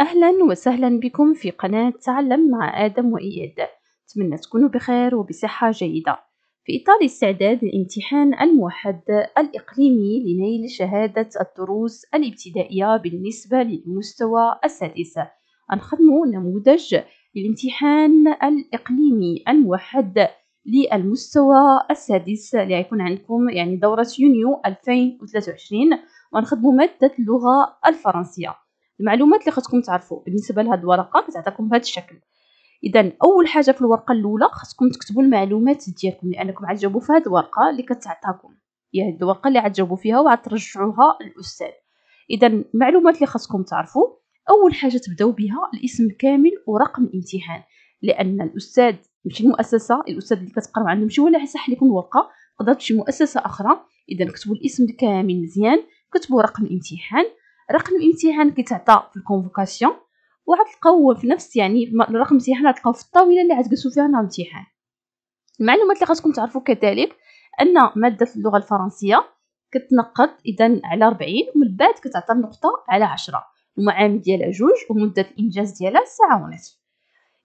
أهلا وسهلا بكم في قناة تعلم مع آدم وإياد أتمنى تكونوا بخير وبصحة جيدة في إطار استعداد الامتحان الموحد الإقليمي لنيل شهادة الدروس الابتدائية بالنسبة للمستوى السادس أنخدم نموذج للامتحان الإقليمي الموحد للمستوى السادس اللي غيكون عندكم يعني دورة يونيو 2023 ونخدم مادة اللغة الفرنسية المعلومات اللي خاصكم تعرفوا بالنسبه لهاد الورقه كتعطيكم بهذا الشكل اذا اول حاجه في الورقه الاولى خاصكم تكتبوا المعلومات ديالكم لانكم عاد في هاد الورقه اللي كتعطاكم هي هاد الورقه اللي عاد فيها وعاد ترجعوها للاستاذ اذا المعلومات اللي خاصكم تعرفوا اول حاجه تبداو بها الاسم الكامل ورقم الامتحان لان الاستاذ ماشي مؤسسه الاستاذ اللي كتقراو عنده ماشي هو اللي يصح لكم الورقه تقدر تمشي مؤسسه اخرى اذا كتبوا الاسم الكامل مزيان كتبوا رقم الامتحان رقم الامتحان كيتعطى في الكونفوكاسيون وغتلقاو في نفس يعني رقم الامتحان غتلقاو في الطاوله اللي غتجلسوا فيها نهار الامتحان المعلومات اللي خاصكم تعرفوا كذلك ان ماده اللغه الفرنسيه كتنقد اذا على 40 ومن بعد كتعطى النقطه على 10 المعامل ديالها جوج ومده الانجاز ديالها ساعه ونصف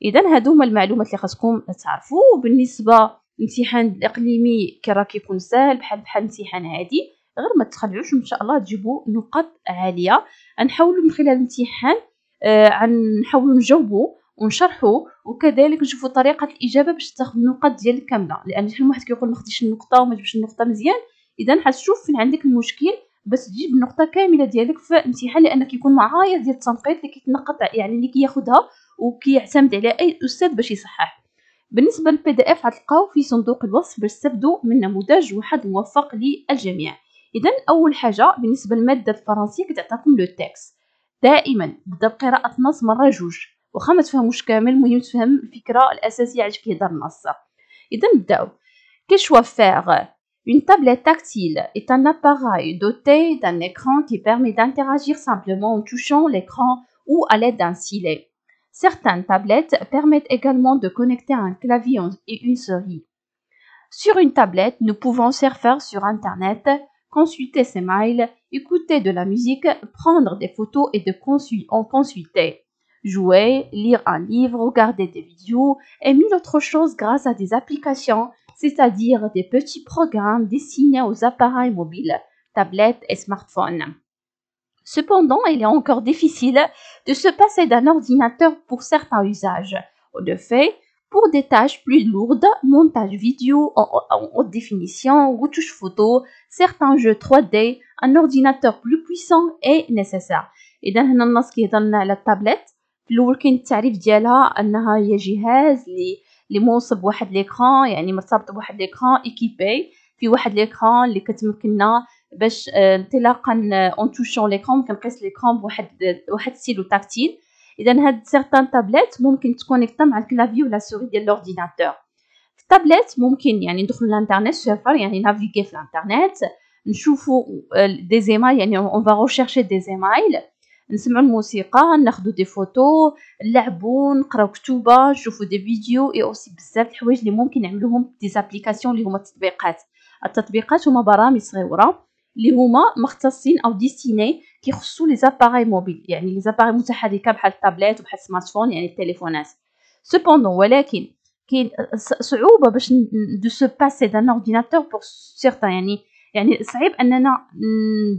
اذا هادو هما المعلومات اللي خاصكم تعرفوا وبالنسبه الامتحان الاقليمي راه كيكون ساهل بحال بحال الامتحان هادي غير ما تخلعوش ان شاء الله تجيبوا نقاط عاليه نحاولوا من خلال الامتحان عن آه، نحاولوا نجاوبوا ونشرحوا وكذلك نشوفوا طريقه الاجابه باش تاخذ النقاط ديالك كامله لان شحال واحد كيقول ما خديتش النقطه وما جبتش النقطه مزيان اذا حتشوف فين عندك المشكل بس تجيب النقطة كاملة ديالك في الامتحان لأن كيكون معايا ديال التنقيط اللي كيتنقط يعني اللي كياخدها وكيعتمد على أي أستاذ باش يصحح بالنسبة للبي دي اف غتلقاو في صندوق الوصف باش تستافدوا من نموذج واحد موفق للجميع Et donc, la première chose, بالنسبة للمادة الفرنسية, c'est de vous donner le texte. Toujours, il faut lire le texte deux fois. Même si vous ne comprenez pas tout, il est important de comprendre l'idée principale de ce dont le texte. Alors, commençons. faire Une tablette tactile? est un appareil doté d'un écran qui permet d'interagir simplement en touchant l'écran ou à l'aide d'un stylet. Certaines tablettes permettent également de connecter un clavier et une souris. Sur une tablette, nous pouvons surfer sur internet consulter ses mails, écouter de la musique, prendre des photos et de en consulter, jouer, lire un livre, regarder des vidéos et mille autres choses grâce à des applications, c'est-à-dire des petits programmes destinés aux appareils mobiles, tablettes et smartphones. Cependant, il est encore difficile de se passer d'un ordinateur pour certains usages. De fait, pour des tâches plus lourdes, montage vidéo, en, haute définition, retouche photo, certains jeux 3D, un ordinateur plus puissant est nécessaire. Et إذا هنا النص كيهضرنا على التابلت في الأول كاين التعريف ديالها أنها هي جهاز لي لي موصب بواحد ليكران يعني مرتبط بواحد l'écran إيكيبي في واحد ليكران اللي كتمكننا باش انطلاقا اون توشون ليكرون كنقيس ليكرون بواحد واحد le تاكتيل اذا هاد سيغتان تابلات ممكن تكونيكتا مع الكلافي ولا سوري ديال لورديناتور في التابلات ممكن يعني ندخلو للانترنت سيرفر يعني نافيغي في الانترنيت نشوفو دي آه، زيمايل يعني اون فا روشيرشي دي زيمايل نسمعو الموسيقى ناخدو دي فوتو نلعبو نقراو كتوبه نشوفو دي فيديو اي اوسي بزاف الحوايج لي ممكن نعملوهم دي زابليكاسيون هما التطبيقات التطبيقات هما برامج صغيره اللي هما مختصين او ديستيني كيخصو لي زاباري موبيل يعني لي زاباري متحركه بحال التابلات وبحال فون يعني التليفونات سوبوندون ولكن كاين صعوبه باش دو سو باسي دان اورديناتور بور سيغتان يعني يعني صعيب اننا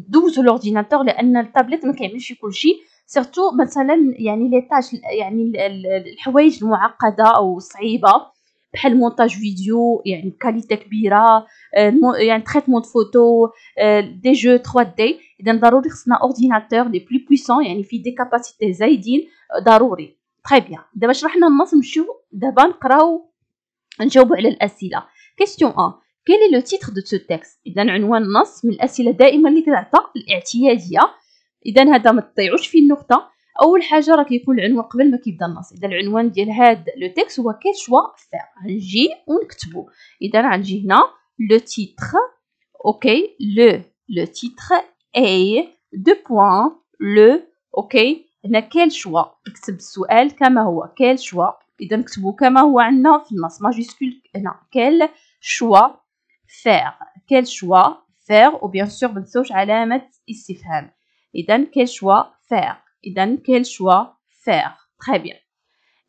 ندوزو لورديناتور لان التابلت ما كيعملش كلشي سيرتو مثلا يعني لي تاج يعني الحوايج المعقده او صعيبه بحال مونتاج فيديو يعني بكاليتي كبيره آه، يعني تريتمون دو فوتو دي جو 3 دي اذا ضروري خصنا اورديناتور لي بلو بويسون يعني في دي كاباسيتي زايدين ضروري تري بيان دابا شرحنا النص نمشيو دابا نقراو نجاوبوا على الاسئله كيستيون ا كاين لو تيتر دو سو تيكست اذا عنوان النص من الاسئله دائما اللي كتعطى الاعتياديه اذا هذا ما تضيعوش فيه النقطه اول حاجه راه كيكون العنوان قبل ما كيبدا النص اذا العنوان ديال هاد لو تيكست هو كي شوا فير غنجي ونكتبو اذا غنجي هنا لو تيتغ اوكي لو لو تيتغ اي دو بوان لو اوكي هنا كيل شوا نكتب السؤال كما هو كيل شوا اذا نكتبو كما هو عندنا في النص ماجيسكول هنا كيل شوا فير كيل شوا فير وبيان سور منساوش علامه استفهام اذا كيل شوا فير إذا كيل شوا فيغ تخي بيان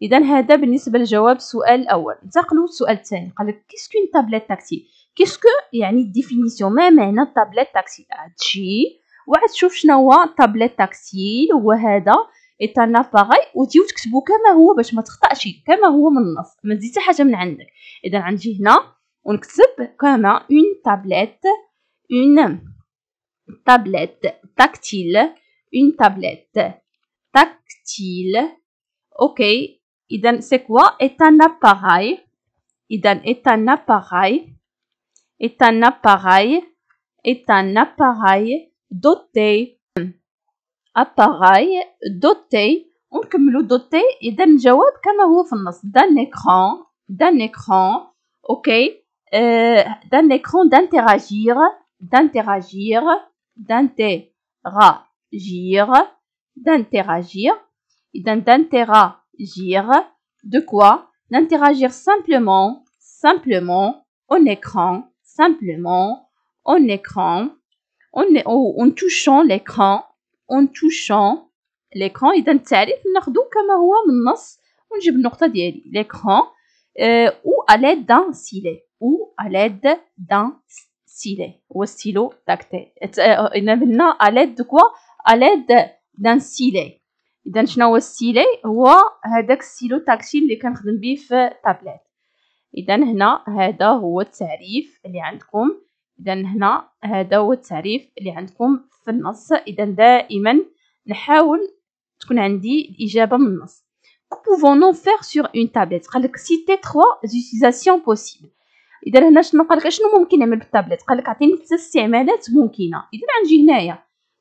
إذا هذا بالنسبة لجواب السؤال الأول ننتقلوا للسؤال الثاني قال لك كيسكو اون تابليت تاكتيل كيسكو يعني ديفينيسيون ما معنى التابليت تاكتيل هادشي وعاد تشوف شنو هو التابليت تاكتيل هو هذا ايت ان اباغاي وتجيو تكتبو كما هو باش ما تخطاش كما هو من النص ما تزيد حاجه من عندك اذا عندي هنا ونكتب كما اون تابليت اون تابليت تاكتيل اون تابليت tactile. Ok. Idan, c'est quoi? Est un appareil. Idan, est un appareil. Est un appareil. Est un appareil doté. Appareil doté. On le doté. Idan, jawab, comme vous Dans D'un écran. D'un écran. Ok. Euh, d'un écran d'interagir. D'interagir. D'interagir d'interagir. Et d'interagir de quoi D'interagir simplement, simplement, en écran, simplement, en écran, en, en touchant l'écran, en touchant l'écran. Et هو من النص ونجيب l'écran euh, ou à l'aide d'un stylet ou à l'aide d'un stylet ou stylo tactile. Et euh, à l'aide de quoi À l'aide دان ستيلي اذا شنو هو السيلي هو هذاك السيلو تاكسي اللي كنخدم به في تابلت اذا هنا هذا هو التعريف اللي عندكم اذا هنا هذا هو التعريف اللي عندكم في النص اذا دائما نحاول تكون عندي الاجابه من النص pouvons-nous faire sur une tablette قالك سيتي 3 utilisations possibles اذا هنا شنو قالك شنو ممكن نعمل بالطابلات قالك عطيني ثلاث استعمالات ممكنه اذا عندي هنايا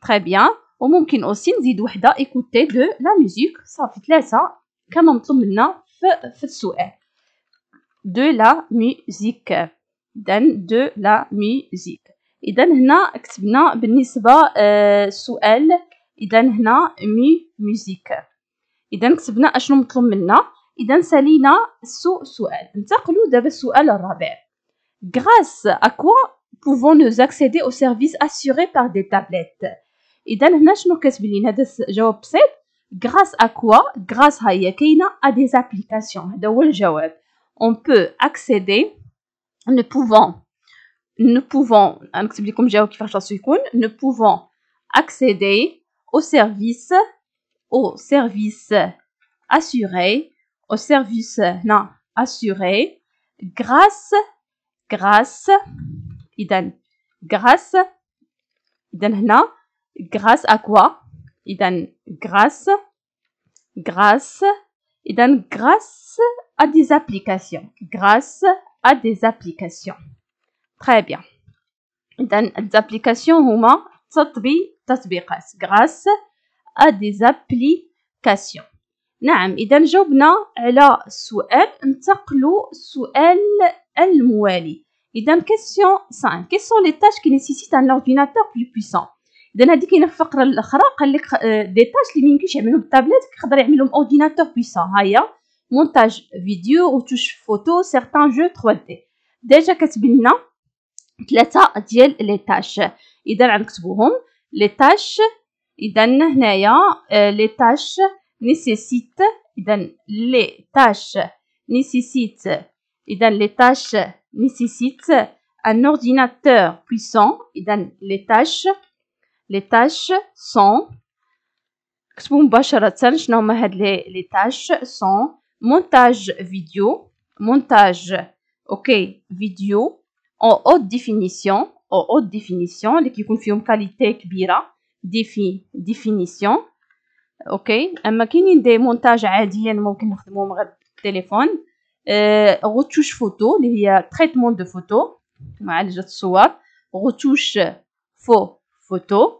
très bien peut aussi نزيد وحده de la musique صافي ثلاثه كما مطلوب منا dans de la musique Donc, de la musique هنا كتبنا بالنسبه السؤال اذا هنا مي ميوزيك كتبنا اشنو مطلوب منا اذا سالينا ننتقلوا دابا السؤال الرابع Grâce à quoi pouvons-nous accéder aux services assurés par des tablettes donc, nous question qu'on que nous Grâce à quoi Grâce à des applications. De On peut accéder, ne pouvons, nous pouvons, pouvons accéder au service, au service assuré, au service, non, assuré, grâce, grâce, grâce, grâce, grâce à quoi donne grâce, grâce, donne grâce à des applications, grâce à des applications. Très bien. donne des applications huma تطبي تطبيقات grâce à des applications. نعم avons جاوبنا على السؤال ننتقلوا السؤال الموالي. إذا question 5 quelles sont les tâches qui nécessitent un ordinateur plus puissant اذا هذه كاينه في الفقره الاخرى قال لك دي تاج اللي ميمكنش يعملهم بالطابلات يقدر يعملهم اورديناتور بويسون هيا مونتاج فيديو وتوش فوتو سيغتان جو 3 دي ديجا كتب لنا ثلاثه ديال لي تاش اذا غنكتبوهم لي تاش اذا هنايا لي تاش نيسيسيت اذا لي تاش نيسيسيت اذا لي تاش نيسيسيت ان اورديناتور بويسون اذا لي تاش les tâches sont les tâches sont montage vidéo, montage ok vidéo en haute définition, en haute définition, les qui confirme qualité kbira, définition, ok. Un des montages à dire, téléphone, euh, retouche photo, il y a traitement de photo, retouche faux photo. photo.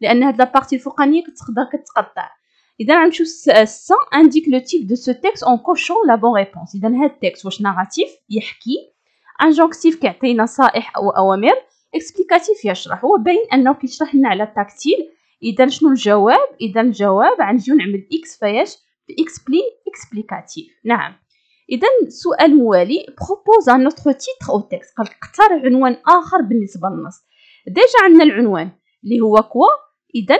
لان هاد لابارتي الفوقانيه كتقدر كتقطع اذا غنمشيو سا انديك لو تيب دو سو تيكست اون كوشون لا بون ريبونس اذا هاد التيكست واش ناراتيف يحكي انجونكتيف كيعطي نصائح او اوامر اكسبليكاتيف يشرح هو باين انه كيشرح لنا على التاكتيل اذا شنو الجواب اذا الجواب غنجيو نعمل اكس فياش اكسبلي اكسبليكاتيف نعم اذا السؤال الموالي بروبوز ان اوتر تيتر او تيكست قال اختار عنوان اخر بالنسبه للنص ديجا عندنا العنوان اللي هو كوا اذا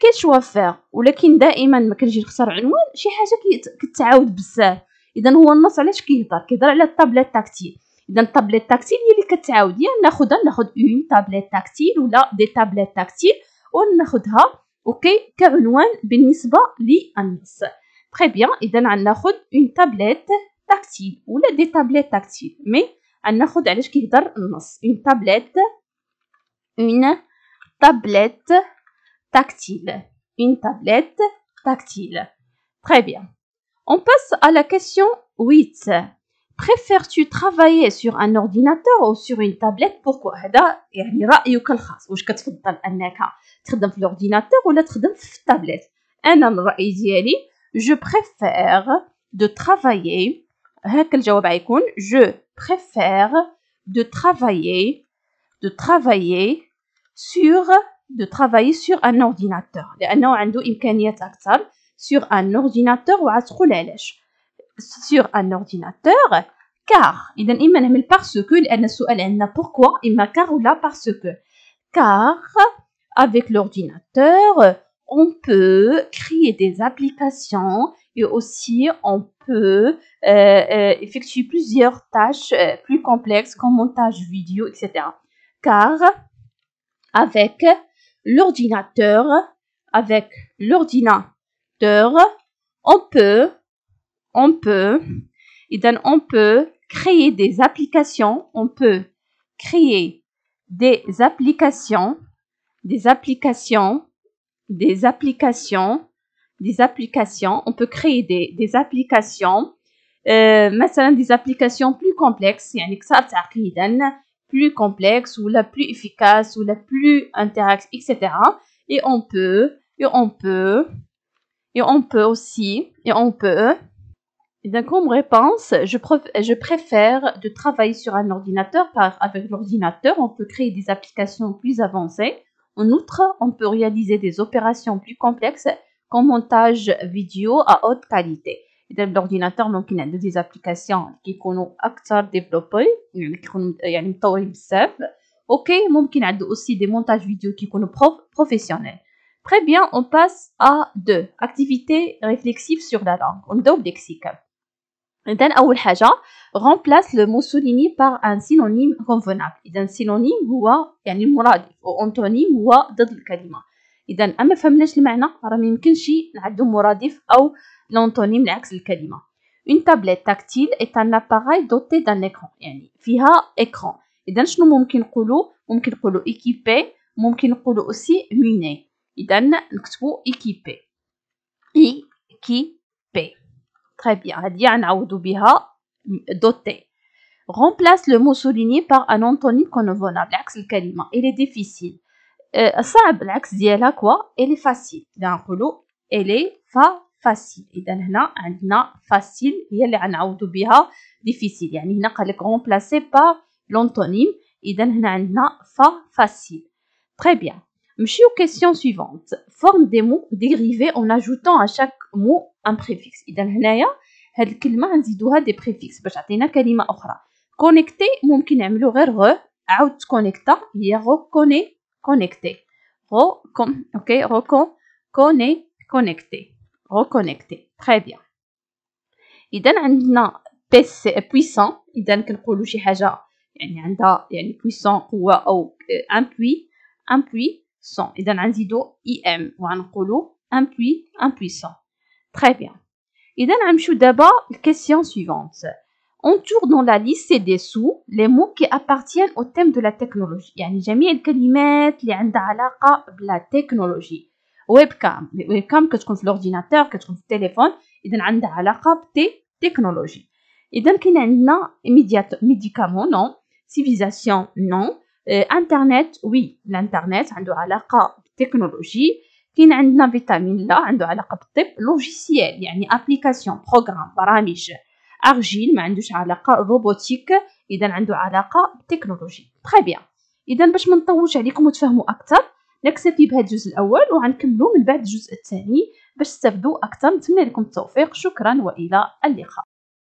كشوا فيغ ولكن دائما ما كنجي نختار عنوان شي حاجه كتعاود بزاف اذا هو النص علاش كيهضر كيهضر على الطابلات تاكتيل اذا الطابلات تاكتيل هي اللي كتعاود يا ناخذها ناخذ اون طابلات تاكتيل ولا دي طابلات تاكتيل وناخذها اوكي كعنوان بالنسبه للنص تري بيان اذا غناخذ اون طابلات تاكتيل ولا دي طابلات تاكتيل مي غناخذ علاش كيهضر النص اون طابلات اون tablette tactile. Une tablette tactile. Très bien. On passe à la question 8. Préfères-tu travailler sur un ordinateur ou sur une tablette Pourquoi هذا يعني الخاص je préfère de travailler je préfère de travailler de travailler sur de travailler sur un ordinateur اكثر sur un ordinateur ou علاش sur un ordinateur car اذا اما parce que لان السؤال عندنا pourquoi اما car parce que car avec l'ordinateur on peut créer des applications et aussi on peut euh, euh, effectuer plusieurs tâches euh, plus complexes comme montage vidéo, etc. Car avec l'ordinateur, avec l'ordinateur, on peut, on peut, on peut créer des applications, on peut créer des applications, des applications, des applications, des applications, on peut créer des, des applications, euh, مثلا des applications plus complexes, يعني كثار تعقيدا plus complexe ou la plus efficace ou la plus interactive, etc. Et on peut, et on peut, et on peut aussi, et on peut. d'un donc, réponse, je, je préfère de travailler sur un ordinateur avec l'ordinateur, on peut créer des applications plus avancées. En outre, on peut réaliser des opérations plus complexes comme montage vidéo à haute qualité. L'ordinateur, il y a des applications qui sont acteurs développeurs, qui sont très simples. Ok, il y a aussi des montages vidéo qui sont professionnels. Très bien, on passe à deux activités réflexives sur la langue. On a un double lexique. Il y a une remplace le mot souligné par un synonyme convenable. Il y a un synonyme qui est un moradif, un antonyme qui est un autre. Il y a une autre chose l'antonyme le calima. une tablette tactile est un appareil doté d'un écran Il y a écran إذا شنو ممكن نقولوا ممكن نقولوا équipé ممكن نقولوا aussi muné le نكتبوا équipé équipé très bien هذه نعوضوا بها doté remplace le mot souligné par un antonyme L'axe, le calima. il est difficile صعب العكس ديالها quoi Il est facile إذا نقولوا Il est facile فاسيل اذا هنا عندنا فاسيل هي اللي غنعوضو بها ديفيسيل يعني هنا قالك رومبلاسي بار لونتونيم اذا هنا عندنا فا فاسيل تري بيان نمشيو كيسيون سويفونت فورم دي مو ديريفي اون اجوتون ا شاك مو ان بريفيكس اذا هنايا هاد الكلمه غنزيدوها دي بريفيكس باش تعطينا كلمه اخرى كونيكتي ممكن نعملو غير غو عاود كونيكتا هي غو كوني كونيكتي غو كون اوكي غو كوني كونيكتي reconnecté. très bien إذن عندنا puissant إذن كنقولوا شي حاجه يعني عندها يعني puissant قوة أو un puits un puits sans اذا غنزيدو ام e IM un puits impuissant très bien إذن غنمشيو دابا question suivante On tourne dans la liste des dessous les mots qui appartiennent au thème de la technologie. يعني جميع الكلمات اللي عندها علاقة la technologie. ويب كام ويب كام كتكون في لورديناتور كتكون في التليفون اذا عندها علاقه بالتكنولوجي اذا كاين عندنا ميديكامون نو سيفيزاسيون نو انترنت وي الانترنت عنده علاقه بالتكنولوجي كاين عندنا فيتامين لا عنده علاقه بالطب لوجيسيال يعني ابليكاسيون بروغرام برامج ارجيل ما عندوش علاقه روبوتيك اذا عنده علاقه بالتكنولوجي تري بيان اذا باش ما نطولش عليكم وتفهموا اكثر نكتفي بهذا الجزء الاول وغنكملو من بعد الجزء الثاني باش تستافدوا اكثر نتمنى لكم التوفيق شكرا والى اللقاء